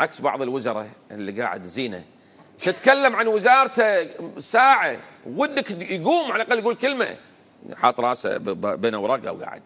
عكس بعض الوزراء اللي قاعد زينه تتكلم عن وزارته ساعه ودك يقوم على الاقل يقول كلمه حاط راسه بين اوراقه وقاعد